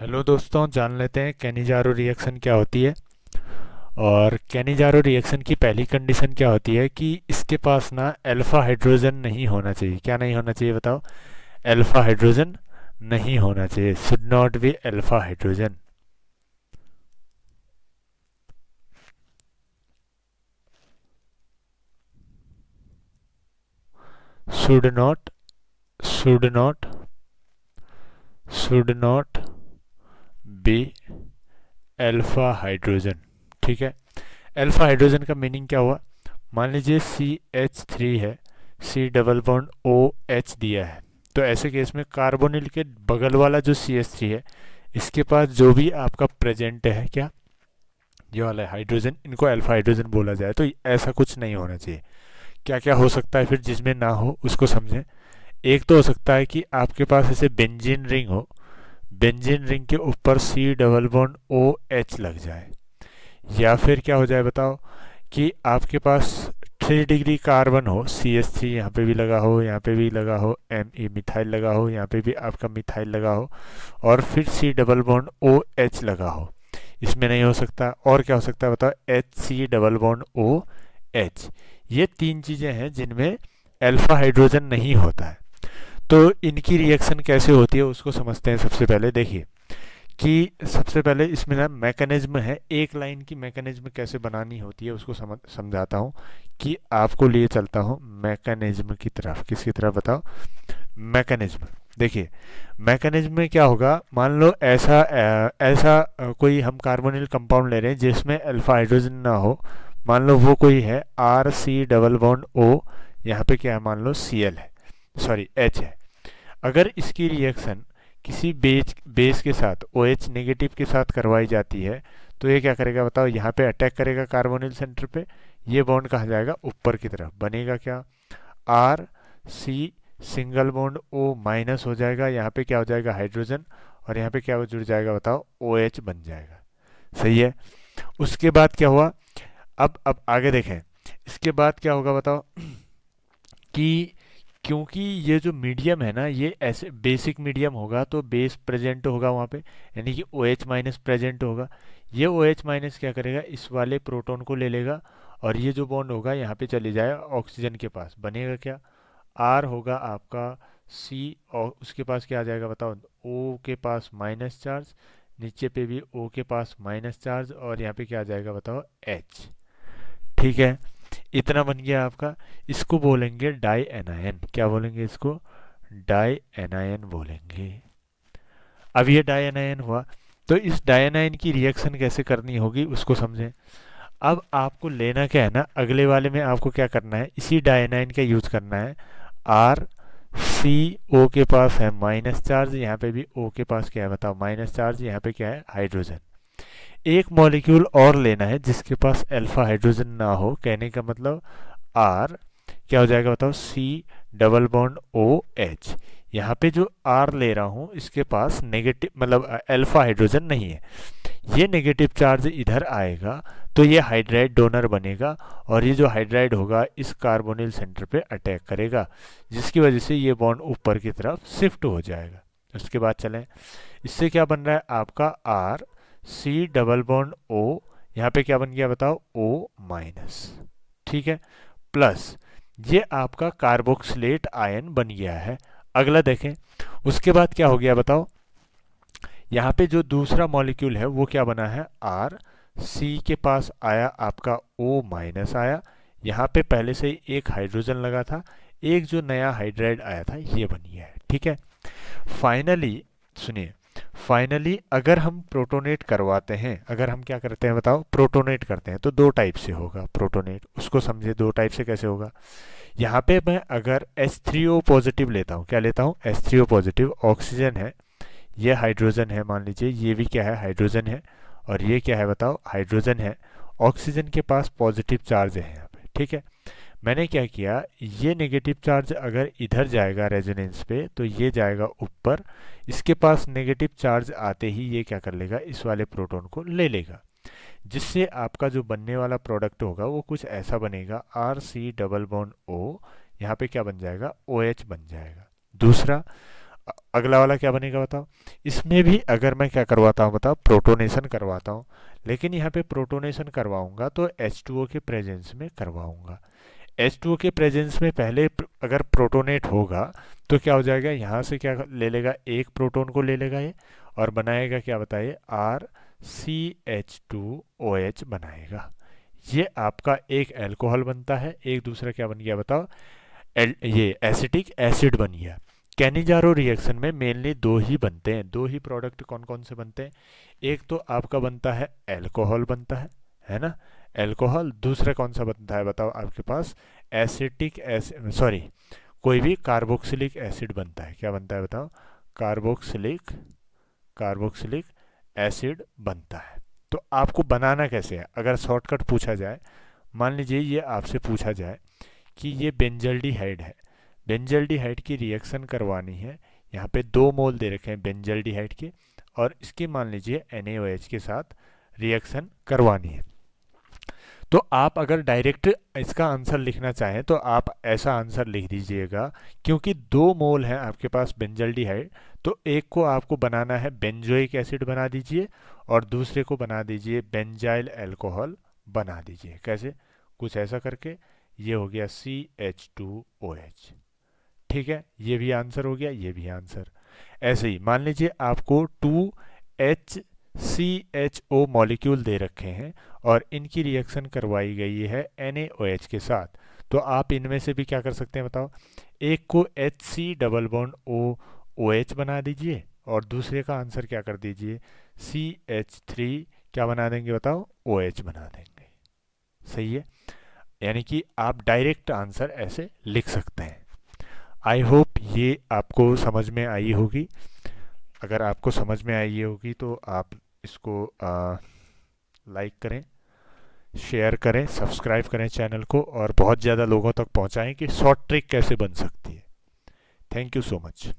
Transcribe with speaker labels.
Speaker 1: hello दोस्तों जान लेते हैं कैनिजारो रिएक्शन क्या होती है और कैनिजारो रिएक्शन की पहली कंडीशन क्या होती है कि इसके पास ना अल्फ़ा हाइड्रोजन नहीं होना चाहिए क्या नहीं होना चाहिए बताओ अल्फ़ा हाइड्रोजन नहीं होना चाहिए should not be alpha hydrogen should not should not should not be alpha hydrogen ठीक है अल्फ़ा हाइड्रोजन का मीनिंग क्या हुआ मान लीजिए सी एच थ्री है C double bond O H दिया है तो ऐसे केस में कार्बोनिल के बगल वाला जो सी एच थ्री है इसके पास जो भी आपका प्रेजेंट है क्या ये वाला है हाइड्रोजन इनको अल्फ़ा हाइड्रोजन बोला जाए तो ऐसा कुछ नहीं होना चाहिए क्या क्या हो सकता है फिर जिसमें ना हो उसको समझें एक तो हो सकता है कि आपके पास ऐसे बेंजीन रिंग हो बेंजीन रिंग के ऊपर C double bond O H लग जाए या फिर क्या हो जाए बताओ कि आपके पास थ्री डिग्री कार्बन हो सी एस थ्री यहाँ पर भी लगा हो यहाँ पे भी लगा हो एम ई मिथाइल लगा हो यहाँ पे भी आपका मिथाइल लगा हो और फिर C double bond O H लगा हो इसमें नहीं हो सकता और क्या हो सकता है बताओ H C double bond O H ये तीन चीज़ें हैं जिनमें अल्फा हाइड्रोजन नहीं होता है तो इनकी रिएक्शन कैसे होती है उसको समझते हैं सबसे पहले देखिए कि सबसे पहले इसमें ना मैकेनिज्म है एक लाइन की मैकेनिज्म कैसे बनानी होती है उसको समझ समझाता हूँ कि आपको लिए चलता हूँ मैकेनिज्म की तरफ किसकी तरफ बताओ मैकेनिज्म देखिए मैकेनिज्म में क्या होगा मान लो ऐसा ऐसा कोई हम कार्बोनिल कंपाउंड ले रहे हैं जिसमें अल्फा हाइड्रोजन ना हो मान लो वो कोई है R C double one O यहाँ पे क्या है मान लो सी एल है सॉरी एच है अगर इसकी रिएक्शन किसी बेच बेस के साथ ओ OH नेगेटिव के साथ करवाई जाती है तो ये क्या करेगा बताओ यहाँ पे अटैक करेगा कार्बोनिल सेंटर पे ये बॉन्ड कहा जाएगा ऊपर की तरफ बनेगा क्या R C single bond O minus हो जाएगा यहाँ पे क्या हो जाएगा हाइड्रोजन और यहाँ पे क्या जुड़ जाएगा बताओ ओ OH बन जाएगा सही है उसके बाद क्या हुआ अब अब आगे देखें इसके बाद क्या होगा बताओ कि क्योंकि ये जो मीडियम है ना ये ऐसे बेसिक मीडियम होगा तो बेस प्रेजेंट होगा वहाँ पे यानी कि ओ एच माइनस प्रेजेंट होगा ये ओ एच माइनस क्या करेगा इस वाले प्रोटॉन को ले लेगा और ये जो बॉन्ड होगा यहाँ पे चले जाए ऑक्सीजन के पास बनेगा क्या आर होगा आपका सी और उसके पास क्या आ जाएगा बताओ ओ के पास माइनस चार्ज नीचे पे भी ओ के पास माइनस चार्ज और यहाँ पे क्या आ जाएगा बताओ एच ठीक है इतना बन गया आपका इसको बोलेंगे डाई एनायन क्या बोलेंगे इसको डाई एनायन बोलेंगे अब ये डाई एनायन हुआ तो इस एनायन की रिएक्शन कैसे करनी होगी उसको समझें अब आपको लेना क्या है ना अगले वाले में आपको क्या करना है इसी डायनाइन का यूज़ करना है आर सी ओ के पास है माइनस चार्ज यहाँ पे भी ओ के पास क्या है बताओ माइनस चार्ज यहाँ पे क्या है हाइड्रोजन एक मॉलिक्यूल और लेना है जिसके पास अल्फा हाइड्रोजन ना हो कहने का मतलब आर क्या हो जाएगा बताओ C double bond O H यहाँ पे जो आर ले रहा हूँ इसके पास नेगेटिव मतलब अल्फा हाइड्रोजन नहीं है ये नेगेटिव चार्ज इधर आएगा तो ये हाइड्राइड डोनर बनेगा और ये जो हाइड्राइड होगा इस कार्बोनिल सेंटर पे अटैक करेगा जिसकी वजह से ये बॉन्ड ऊपर की तरफ शिफ्ट हो जाएगा उसके बाद चलें इससे क्या बन रहा है आपका R C double bond O यहाँ पे क्या बन गया बताओ ओ माइनस ठीक है प्लस ये आपका कार्बोक्सलेट आयन बन गया है अगला देखें उसके बाद क्या हो गया बताओ यहाँ पे जो दूसरा मॉलिक्यूल है वो क्या बना है आर सी के पास आया आपका ओ माइनस आया यहाँ पे पहले से ही एक हाइड्रोजन लगा था एक जो नया हाइड्राइड आया था ये बन गया है ठीक है फाइनली सुनिए फाइनली अगर हम प्रोटोनेट करवाते हैं अगर हम क्या करते हैं बताओ प्रोटोनेट करते हैं तो दो टाइप से होगा प्रोटोनेट उसको समझे दो टाइप से कैसे होगा यहाँ पे मैं अगर S3O पॉजिटिव लेता हूँ क्या लेता हूँ S3O पॉजिटिव ऑक्सीजन है ये हाइड्रोजन है मान लीजिए ये भी क्या है हाइड्रोजन है और ये क्या है बताओ हाइड्रोजन है ऑक्सीजन के पास पॉजिटिव चार्ज है यहाँ पे ठीक है मैंने क्या किया ये नेगेटिव चार्ज अगर इधर जाएगा रेजोनेंस पे तो ये जाएगा ऊपर इसके पास नेगेटिव चार्ज आते ही ये क्या कर लेगा इस वाले प्रोटॉन को ले लेगा जिससे आपका जो बनने वाला प्रोडक्ट होगा वो कुछ ऐसा बनेगा R C double bond O यहाँ पे क्या बन जाएगा ओ OH बन जाएगा दूसरा अगला वाला क्या बनेगा बताओ इसमें भी अगर मैं क्या करवाता हूँ बताओ प्रोटोनेशन करवाता हूँ लेकिन यहाँ पे प्रोटोनेशन करवाऊंगा तो एच के प्रेजेंस में करवाऊंगा H2O के प्रेजेंस में पहले अगर प्रोटोनेट होगा तो क्या हो जाएगा यहाँ से क्या ले लेगा एक प्रोटोन को ले लेगा ये और बनाएगा क्या बताइए R C H two O H बनाएगा ये आपका एक एल्कोहल बनता है एक दूसरा क्या बन गया बताओ एल, ये एसिटिक एसिड बन गया कैनिजारो रिएक्शन में मेनली दो ही बनते हैं दो ही प्रोडक्ट कौन कौन से बनते हैं एक तो आपका बनता है एल्कोहल बनता है है ना एल्कोहल दूसरा कौन सा बनता है बताओ आपके पास एसिटिक एसिड सॉरी कोई भी कार्बोक्सिलिक एसिड बनता है क्या बनता है बताओ कार्बोक्सिलिक कार्बोक्सिलिक एसिड बनता है तो आपको बनाना कैसे है अगर शॉर्टकट पूछा जाए मान लीजिए ये आपसे पूछा जाए कि ये हाइड है हाइड की रिएक्शन करवानी है यहाँ पे दो मोल दे रखे हैं हाइड के और इसकी मान लीजिए एन के साथ रिएक्शन करवानी है तो आप अगर डायरेक्ट इसका आंसर लिखना चाहें तो आप ऐसा आंसर लिख दीजिएगा क्योंकि दो मोल हैं आपके पास बेंजल्डिहाइड तो एक को आपको बनाना है बेंजोइक एसिड बना दीजिए और दूसरे को बना दीजिए बेंजाइल एल्कोहल बना दीजिए कैसे कुछ ऐसा करके ये हो गया C H two O H ठीक है ये भी आंसर हो गया ये भी आंसर ऐसे ही मान लीजिए आपको two H C H O molecule दे रखे हैं और इनकी रिएक्शन करवाई गई है एन के साथ तो आप इनमें से भी क्या कर सकते हैं बताओ एक को H C double bond O O H बना दीजिए और दूसरे का आंसर क्या कर दीजिए सी एच थ्री क्या बना देंगे बताओ ओ एच बना देंगे सही है यानी कि आप डायरेक्ट आंसर ऐसे लिख सकते हैं आई होप ये आपको समझ में आई होगी अगर आपको समझ में आई होगी तो आप इसको लाइक करें शेयर करें सब्सक्राइब करें चैनल को और बहुत ज़्यादा लोगों तक पहुँचाएँ कि शॉर्ट ट्रिक कैसे बन सकती है थैंक यू सो मच